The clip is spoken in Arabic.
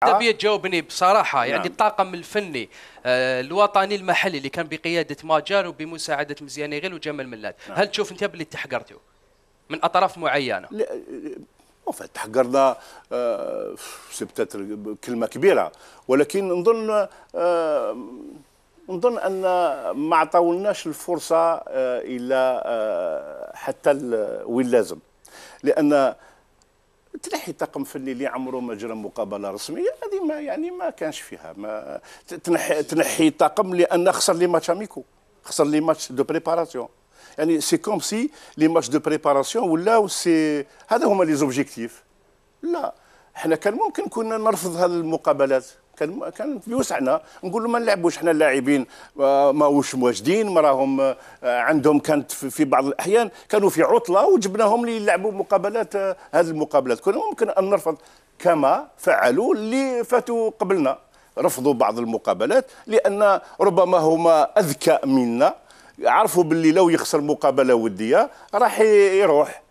تبي أه؟ تجاوبني بصراحه يعني نعم. الطاقم الفني أه، الوطني المحلي اللي كان بقياده ماجان وبمساعده مزياني غيل وجمال ملات نعم. هل تشوف انت باللي تحقرته من اطراف معينه وفات تحقرنا آه سبتت كلمه كبيره ولكن نظن أه، نظن ان ما عطاولناش الفرصه الى حتى وين لازم لان تنحي طاقم فني اللي عمره ما جرى مقابله رسميه هذه ما يعني ما كانش فيها ما تنحي تنحي طاقم لان خسر لي ماتش اميكو خسر لي ماتش دو بريباراسيون يعني سي كوم سي لي ماتش دو بريباراسيون ولاو سي هذا هما لي زوبجيكتيف لا حنا كان ممكن كنا نرفض هذه المقابلات كان كان بوسعنا نقول له ما نلعبوش احنا اللاعبين آه، ماهوش مواجدين ما راهم آه، عندهم كانت في بعض الاحيان كانوا في عطله وجبناهم ليلعبوا مقابلات آه، هذه المقابلات كنا ممكن ان نرفض كما فعلوا اللي فاتوا قبلنا رفضوا بعض المقابلات لان ربما هما اذكى منا عرفوا باللي لو يخسر مقابله وديه راح يروح